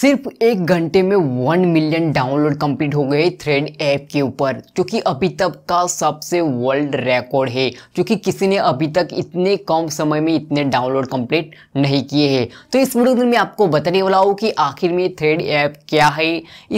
सिर्फ एक घंटे में वन मिलियन डाउनलोड कंप्लीट हो गए थ्रेड ऐप के ऊपर जो कि अभी तक का सबसे वर्ल्ड रिकॉर्ड है कि किसी ने अभी तक इतने कम समय में इतने डाउनलोड कंप्लीट नहीं किए हैं तो इस वीडियो में आपको बताने वाला हूँ कि आखिर में थ्रेड ऐप क्या है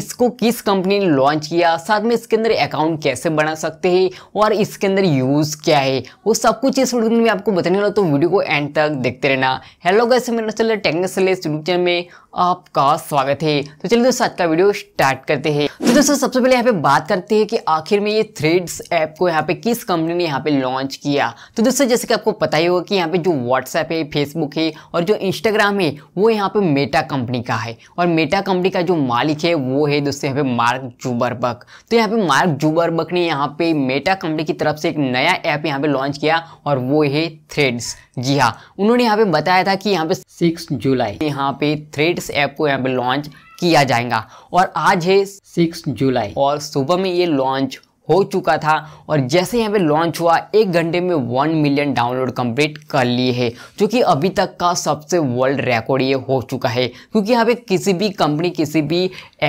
इसको किस कंपनी ने लॉन्च किया साथ में इसके अंदर अकाउंट कैसे बना सकते हैं और इसके अंदर यूज़ क्या है वो सब कुछ इस वीडियो में आपको बताने वाला तो वीडियो को एंड तक देखते रहना हेलो कैसे मेरा चल रहा टेक्निकल यूट्यूब चैनल में आपका स्वागत है तो चलिए दोस्तों आज का वीडियो स्टार्ट करते हैं तो दोस्तों सबसे पहले यहाँ पे बात करते हैं कि आखिर में ये थ्रेड्स ऐप को यहाँ पे किस कंपनी ने यहाँ पे लॉन्च किया तो दोस्तों जैसे कि आपको पता ही होगा कि यहाँ पे जो व्हाट्सएप है फेसबुक है और जो इंस्टाग्राम है वो यहाँ पे मेटा कंपनी का है और मेटा कंपनी का जो मालिक है वो है दोस्तों यहाँ पे मार्क जूबरबक तो यहाँ पे मार्क जूबरबक ने यहाँ पे मेटा कंपनी की तरफ से एक नया ऐप यहाँ पे लॉन्च किया और वो है थ्रेड्स जी हाँ उन्होंने यहाँ पे बताया था कि यहाँ पे सिक्स जुलाई यहाँ पे थ्रेड्स ऐप को यहाँ पे लॉन्च किया जाएगा और आज है सिक्स जुलाई और सुबह में ये लॉन्च हो चुका था और जैसे यहाँ पे लॉन्च हुआ एक घंटे में वन मिलियन डाउनलोड कंप्लीट कर लिए है जो कि अभी तक का सबसे वर्ल्ड रिकॉर्ड ये हो चुका है क्योंकि यहाँ पे किसी भी कंपनी किसी भी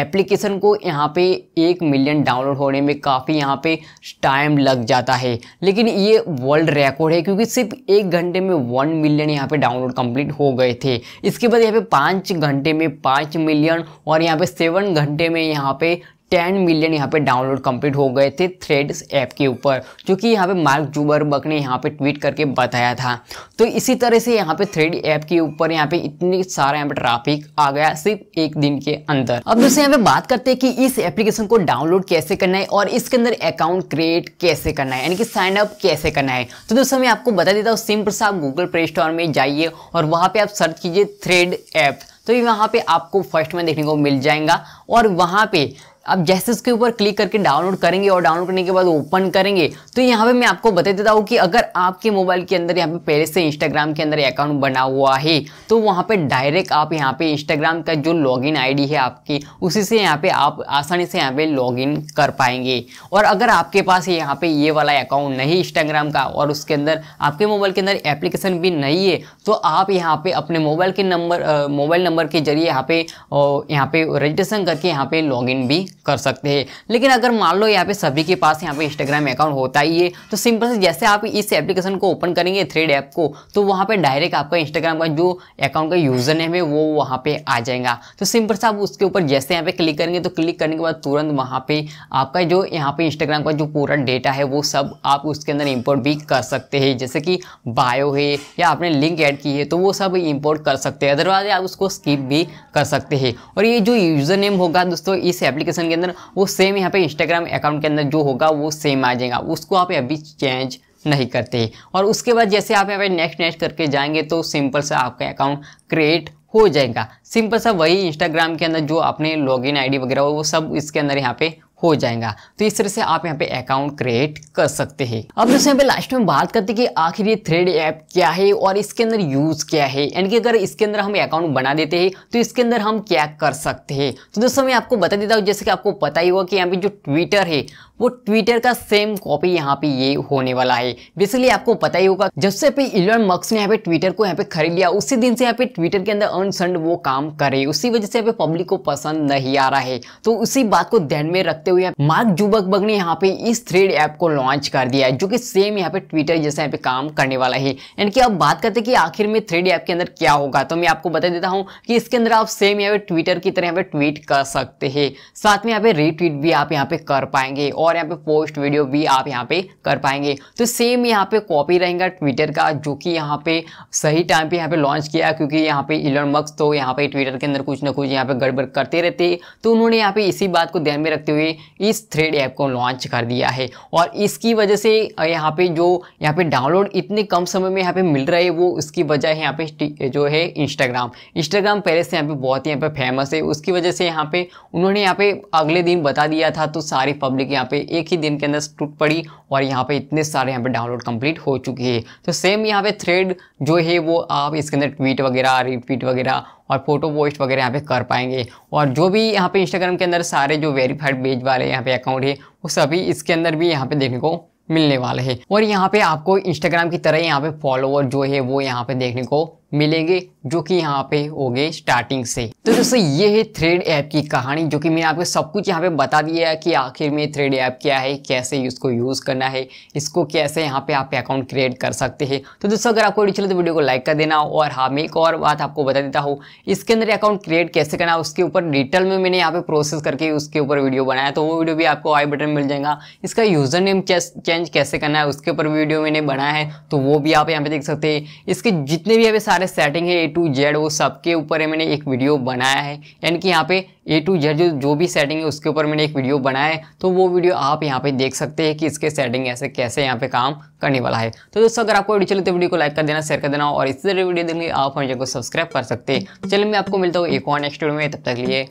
एप्लीकेशन को यहाँ पे एक मिलियन डाउनलोड होने में काफ़ी यहाँ पे टाइम लग जाता है लेकिन ये वर्ल्ड रिकॉर्ड है क्योंकि सिर्फ एक घंटे में वन मिलियन यहाँ पे डाउनलोड कंप्लीट हो गए थे इसके बाद यहाँ पे पाँच घंटे में पाँच मिलियन और यहाँ पे सेवन घंटे में यहाँ पे टेन मिलियन यहाँ पे डाउनलोड कंप्लीट हो गए थे थ्रेड्स ऐप के ऊपर जो कि यहाँ पे मार्क जुबरबर्ग ने यहाँ पे ट्वीट करके बताया था तो इसी तरह से यहाँ पे थ्रेड ऐप के ऊपर यहाँ पे इतनी सारा यहाँ पे ट्राफिक आ गया सिर्फ एक दिन के अंदर अब दोस्तों यहाँ पे बात करते हैं कि इस एप्लीकेशन को डाउनलोड कैसे करना है और इसके अंदर अकाउंट क्रिएट कैसे करना है यानी कि साइन अप कैसे करना है तो दोस्तों मैं आपको बता देता हूँ सिंपल सा आप गूगल प्ले स्टोर में जाइए और वहाँ पे आप सर्च कीजिए थ्रेड ऐप तो वहाँ पे आपको फर्स्ट में देखने को मिल जाएगा और वहाँ पे आप जैसे उसके ऊपर क्लिक करके डाउनलोड करेंगे और डाउनलोड करने के बाद ओपन करेंगे तो यहाँ पे मैं आपको बता देता हूँ कि अगर आपके मोबाइल के अंदर यहाँ पे पहले से इंस्टाग्राम के अंदर अकाउंट बना हुआ है तो वहाँ पे डायरेक्ट आप यहाँ पे इंस्टाग्राम का जो लॉगिन आईडी है आपकी उसी से यहाँ पे आप आसानी से यहाँ पे लॉगिन कर पाएंगे और अगर आपके पास यहाँ पे ये वाला अकाउंट नहीं इंस्टाग्राम का और उसके अंदर आपके मोबाइल के अंदर एप्लीकेशन भी नहीं है तो आप यहाँ पे अपने मोबाइल के नंबर मोबाइल नंबर के जरिए यहाँ पे यहाँ पे रजिस्ट्रेशन करके यहाँ पे लॉगिन भी कर सकते हैं लेकिन अगर मान लो यहाँ पे सभी के पास यहाँ पे इंस्टाग्राम अकाउंट होता ही है तो सिंपल से जैसे आप इस एप्लीकेशन को ओपन करेंगे थ्रेड ऐप को तो वहाँ पे डायरेक्ट आपका इंस्टाग्राम का जो अकाउंट का यूज़र नेम है वो वहाँ पे आ जाएगा तो सिंपल से आप उसके ऊपर जैसे यहाँ पे क्लिक करेंगे तो क्लिक करने के बाद तुरंत वहाँ पे आपका जो यहाँ पे इंस्टाग्राम का जो पूरा डेटा है वो सब आप उसके अंदर इम्पोर्ट भी कर सकते हैं जैसे कि बायो है या आपने लिंक ऐड की है तो वो सब इम्पोर्ट कर सकते हैं अदरवाइज आप उसको स्किप भी कर सकते हैं और ये जो यूज़र नेम होगा दोस्तों इस एप्लीकेशन डिस्क्रिप्शन के अंदर वो सेम यहाँ पे इंस्टाग्राम अकाउंट के अंदर जो होगा वो सेम आ जाएगा उसको आप अभी चेंज नहीं करते और उसके बाद जैसे आप यहाँ पे नेक्स्ट नेक्स्ट करके जाएंगे तो सिंपल सा आपका अकाउंट क्रिएट हो जाएगा सिंपल सा वही इंस्टाग्राम के अंदर जो आपने लॉगिन आईडी वगैरह वो सब इसके अंदर यहाँ पे हो जाएगा तो इस तरह से आप यहाँ पे अकाउंट क्रिएट कर सकते हैं अब दोस्तों यहाँ पे लास्ट में बात करते हैं कि आखिर ये थ्रेड ऐप क्या है और इसके अंदर यूज क्या है यानी कि अगर इसके अंदर हम अकाउंट बना देते हैं तो इसके अंदर हम क्या कर सकते हैं तो दोस्तों मैं आपको बता देता हूँ जैसे कि आपको पता ही होगा कि यहाँ पे जो ट्विटर है वो ट्विटर का सेम कॉपी यहाँ पे ये होने वाला है बेसिकली आपको पता ही होगा जब से पे इलॉन मक्स ने यहाँ पे ट्विटर को यहाँ पे खरीद लिया उसी दिन से यहाँ पे ट्विटर के अंदर अर्न संड वो काम करे उसी वजह से यहाँ पे पब्लिक को पसंद नहीं आ रहा है तो उसी बात को ध्यान में रखते हुए मार्क जुबक बग ने यहाँ पे इस थ्रेड ऐप को लॉन्च कर दिया है जो कि सेम यहाँ पे ट्विटर जैसा यहाँ पे काम करने वाला है यानी कि अब बात करते हैं कि आखिर में थ्रेड ऐप के अंदर क्या होगा तो मैं आपको बता देता हूँ कि इसके अंदर आप सेम यहाँ पे ट्विटर की तरह यहाँ पे ट्वीट कर सकते हैं साथ में यहाँ पे रीट्वीट भी आप यहाँ पे कर पाएंगे और यहाँ पे पोस्ट वीडियो भी आप यहाँ पे कर पाएंगे तो सेम यहाँ पे कॉपी रहेगा ट्विटर का जो कि यहाँ पे सही टाइम पे यहाँ पे लॉन्च किया क्योंकि यहाँ पे इलन मक्स तो यहाँ पे ट्विटर के अंदर कुछ ना कुछ यहाँ पे गड़बड़ करते रहते तो उन्होंने यहाँ पे इसी बात को ध्यान में रखते हुए इस थ्रेड ऐप को लॉन्च कर दिया है और इसकी वजह से यहाँ पे जो यहाँ पे डाउनलोड इतने कम समय में यहाँ पे मिल रहा है वो उसकी वजह है यहाँ पे जो है इंस्टाग्राम इंस्टाग्राम पहले से यहाँ पे बहुत ही यहाँ पे फेमस है उसकी वजह से यहाँ पे उन्होंने यहाँ पे अगले दिन बता दिया था तो सारी पब्लिक यहाँ पे एक ही दिन के अंदर टूट पड़ी और यहाँ पे इतने सारे यहाँ पे डाउनलोड कंप्लीट हो चुकी है तो सेम यहाँ पे थ्रेड जो है वो आप इसके अंदर ट्वीट वगैरह रिट्वीट वगैरह और फोटो पोस्ट वगैरह यहाँ पे कर पाएंगे और जो भी यहाँ पे इंस्टाग्राम के अंदर सारे जो वेरीफाइड पेज वाले यहाँ पे अकाउंट है वो सभी इसके अंदर भी यहाँ पे देखने को मिलने वाले हैं और यहाँ पे आपको इंस्टाग्राम की तरह यहाँ पे फॉलोअर जो है वो यहाँ पे देखने को मिलेंगे जो कि यहाँ पे हो गए स्टार्टिंग से तो दोस्तों ये है थ्रेड ऐप की कहानी जो कि मैंने आपको सब कुछ यहाँ पे बता दिया है कि आखिर में थ्रेड ऐप क्या है कैसे इसको यूज़ करना है इसको कैसे यहाँ पे आप अकाउंट क्रिएट कर सकते हैं तो दोस्तों अगर आपको वीडियो चले तो वीडियो को लाइक कर देना और हाँ मैं एक और बात आपको बता देता हूँ इसके अंदर अकाउंट क्रिएट कैसे करना उसके ऊपर डिटेल में मैंने यहाँ पे प्रोसेस करके उसके ऊपर वीडियो बनाया तो वो वीडियो भी आपको आई बटन मिल जाएगा इसका यूज़र नेम चेंज कैसे करना है उसके ऊपर वीडियो तो मैंने बनाया है तो वो भी आप यहाँ पे देख सकते हैं इसके जितने भी यहाँ सारे सारे सेटिंग है ए टू जेड वो सबके ऊपर मैंने एक वीडियो बनाया है यानी कि यहाँ पे ए टू जेड जो जो भी सेटिंग है उसके ऊपर मैंने एक वीडियो बनाया है तो वो वीडियो आप यहाँ पे देख सकते हैं कि इसके सेटिंग ऐसे कैसे यहाँ पे काम करने वाला है तो दोस्तों अगर आपको वीडियो चले तो वीडियो को लाइक कर देना शेयर कर देना और इसी तरह वीडियो देखने आप हमारे चैनल को सब्सक्राइब कर सकते हैं चलिए मैं आपको मिलता हूँ एक और नेक्स्ट वीडियो में तब तक लिए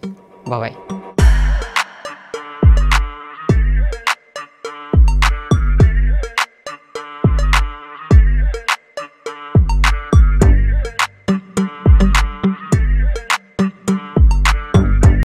बाय